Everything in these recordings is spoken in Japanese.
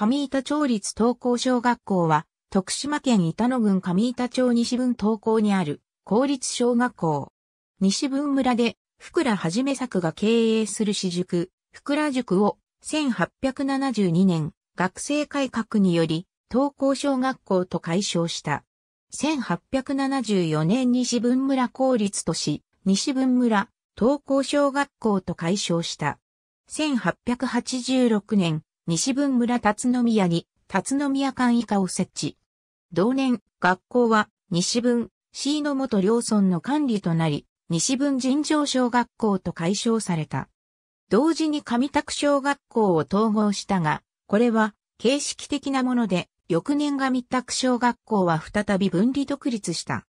上板町立東高小学校は、徳島県板野郡上板町西分東高にある公立小学校。西分村で、福良はじめ作が経営する私塾、福良塾を1872年学生改革により、東高小学校と解消した。1874年西分村公立都市、西分村、東高小学校と解消した。1886年、西文村辰宮に、辰宮館以下を設置。同年、学校は、西文、C の元両村の管理となり、西文尋常小学校と解消された。同時に上宅小学校を統合したが、これは、形式的なもので、翌年上宅小学校は再び分離独立した。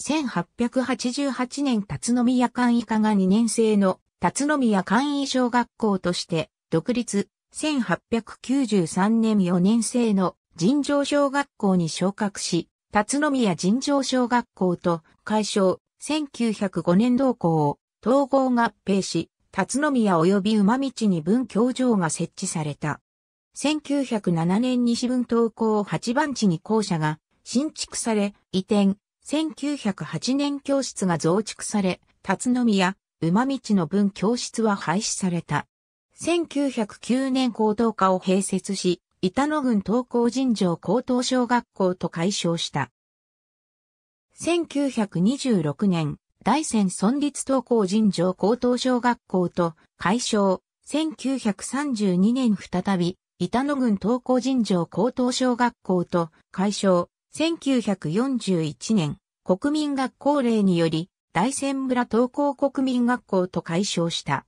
1888年辰宮館以下が2年生の辰宮館医小学校として独立、1893年4年生の尋常小学校に昇格し、辰宮尋常小学校と解消、1905年同校を統合合併し、辰宮及び馬道に分教場が設置された。1907年西文分東校8番地に校舎が新築され、移転、1908年教室が増築され、辰宮、馬道の分教室は廃止された。1909年高等科を併設し、板野郡東高尋常高等小学校と改称した。1926年、大仙村立東高尋常高等小学校と改称、1932年再び、板野郡東高尋常高等小学校と改称、1941年、国民学校令により、大仙村東高国民学校と改称した。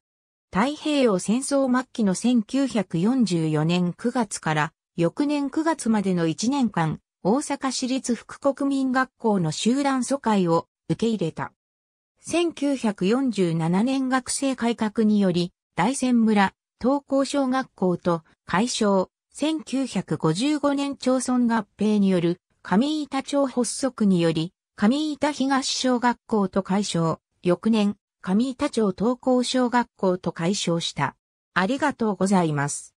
太平洋戦争末期の1944年9月から翌年9月までの1年間、大阪市立副国民学校の集団疎開を受け入れた。1947年学生改革により、大仙村、東高小学校と解消、1955年町村合併による上板町発足により、上板東小学校と解消、翌年、上板町東高小学校と解消した。ありがとうございます。